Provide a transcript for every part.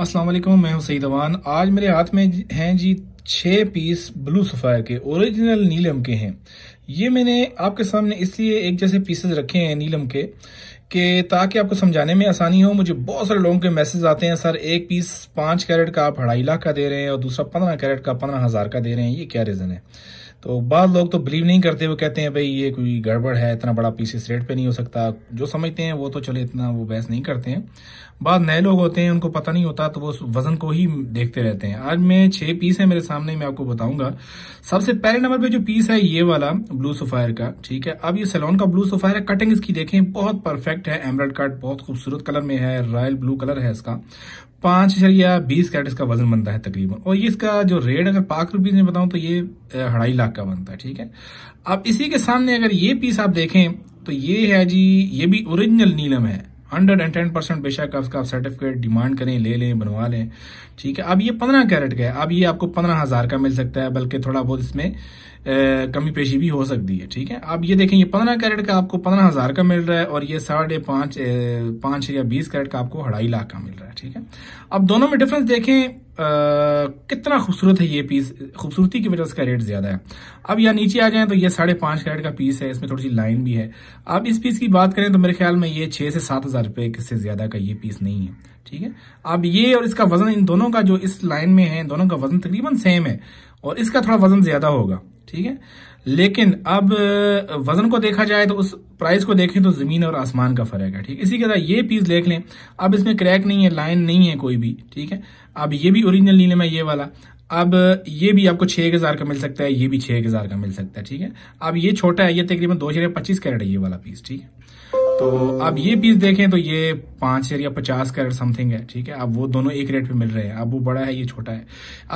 अस्सलाम वालेकुम मैं हूं सईद अवान आज मेरे हाथ में हैं जी छः पीस ब्लू सफ़ायर के ओरिजिनल नीलम के हैं ये मैंने आपके सामने इसलिए एक जैसे पीसेस रखे हैं नीलम के कि ताकि आपको समझाने में आसानी हो मुझे बहुत सारे लोगों के मैसेज आते हैं सर एक पीस पाँच कैरेट का आप अढ़ाई लाख का दे रहे हैं और दूसरा पंद्रह कैरेट का पंद्रह हज़ार का दे रहे हैं ये क्या रीज़न है तो बाद लोग तो बिलीव नहीं करते वो कहते हैं भाई ये कोई गड़बड़ है इतना बड़ा पीस इस रेट पे नहीं हो सकता जो समझते हैं वो तो चले इतना वो बहस नहीं करते हैं बाद नए लोग होते हैं उनको पता नहीं होता तो वो वजन को ही देखते रहते हैं आज मैं छह पीस है मेरे सामने मैं आपको बताऊंगा सबसे पहले नंबर पे जो पीस है ये वाला ब्लू सफायर का ठीक है अब ये सेलोन का ब्लू सफायर है कटिंग इसकी देखें बहुत परफेक्ट है एम्ब्रॉड कट बहुत खूबसूरत कलर में है रॉयल ब्लू कलर है इसका पांच या बीस कैरेट इसका वजन बनता है तकरीबन और ये इसका जो रेट अगर पाक रुपीज में बताऊं तो ये अढ़ाई लाख का बनता है ठीक है अब इसी के सामने अगर ये पीस आप देखें तो ये है जी ये भी ओरिजिनल नीलम है हंड्रेड एंड टेन परसेंट बेशक आप इसका सर्टिफिकेट डिमांड करें ले लें बनवा लें ठीक है अब ये पंद्रह कैरेट का है अब ये आपको पंद्रह हज़ार का मिल सकता है बल्कि थोड़ा बहुत इसमें कमी पेशी भी हो सकती है ठीक है अब ये देखें ये पंद्रह कैरेट का आपको पंद्रह हज़ार का मिल रहा है और ये साढ़े पाँच पाँच या बीस कैरेट का आपको अढ़ाई लाख का मिल रहा है ठीक है अब दोनों में डिफरेंस देखें आ, कितना खूबसूरत है ये पीस खूबसूरती की वजह से रेट ज़्यादा है अब यहाँ नीचे आ जाए तो ये साढ़े पाँच कैरेट का पीस है इसमें थोड़ी सी लाइन भी है अब इस पीस की बात करें तो मेरे ख्याल में ये छः से सात हज़ार रुपये से ज़्यादा का ये पीस नहीं है ठीक है अब ये और इसका वज़न इन दोनों का जो इस लाइन में है दोनों का वज़न तकरीबन सेम है और इसका थोड़ा वज़न ज़्यादा होगा ठीक है लेकिन अब वजन को देखा जाए तो उस प्राइस को देखें तो जमीन और आसमान का फर्क है ठीक है इसी के साथ ये पीस देख लें अब इसमें क्रैक नहीं है लाइन नहीं है कोई भी ठीक है अब ये भी ओरिजिनल नीलम में ये वाला अब ये भी आपको छः हज़ार का मिल सकता है ये भी छः हज़ार का मिल सकता है ठीक है अब ये छोटा है ये तकरीबन दो हजार पच्चीस कैरेट है ये वाला पीस ठीक है तो अब ये पीस देखें तो ये हजार या पचास कैरेट समथिंग है ठीक है अब वो दोनों एक रेट पे मिल रहे हैं अब वो बड़ा है ये छोटा है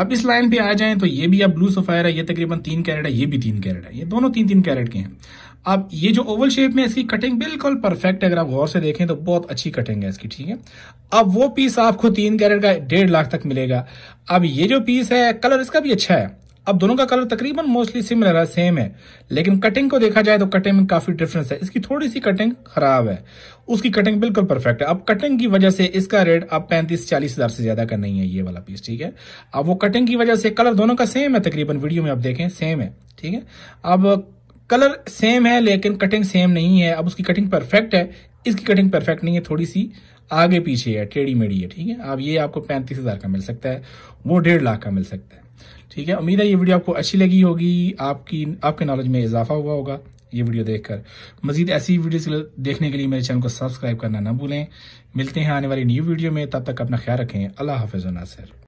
अब इस लाइन पे आ जाएं तो ये भी अब ब्लू सफायर है ये तकरीबन तीन कैरेट है ये भी तीन कैरेट है ये दोनों तीन तीन कैरेट के हैं अब ये जो ओवल शेप में इसकी कटिंग बिल्कुल परफेक्ट है अगर आप गौर से देखें तो बहुत अच्छी कटिंग है इसकी ठीक है अब वो पीस आपको तीन कैरेट का डेढ़ लाख तक मिलेगा अब ये जो पीस है कलर इसका भी अच्छा है अब दोनों का कलर तकरीबन मोस्टली सिमिलर है सेम है लेकिन कटिंग को देखा जाए तो कटिंग में काफी डिफरेंस है इसकी थोड़ी सी कटिंग खराब है उसकी कटिंग बिल्कुल परफेक्ट है अब कटिंग की वजह से इसका रेट अब पैंतीस चालीस हजार से ज्यादा का नहीं है ये वाला पीस ठीक है अब वो कटिंग की वजह से कलर दोनों का सेम है तकरीबन वीडियो में आप देखें सेम है ठीक है अब कलर सेम है लेकिन कटिंग सेम नहीं है अब उसकी कटिंग परफेक्ट है इसकी कटिंग परफेक्ट नहीं है थोड़ी सी आगे पीछे है टेढ़ी मेढ़ी है ठीक है अब ये आपको पैंतीस हजार का मिल सकता है वो डेढ़ लाख का मिल सकता है ठीक है उम्मीद है ये वीडियो आपको अच्छी लगी होगी आपकी आपके नॉलेज में इजाफा हुआ होगा ये वीडियो देखकर मजीद ऐसी वीडियोस देखने के लिए मेरे चैनल को सब्सक्राइब करना ना भूलें मिलते हैं आने वाली न्यू वीडियो में तब तक अपना ख्याल रखें अल्लाह हाफिज नासिर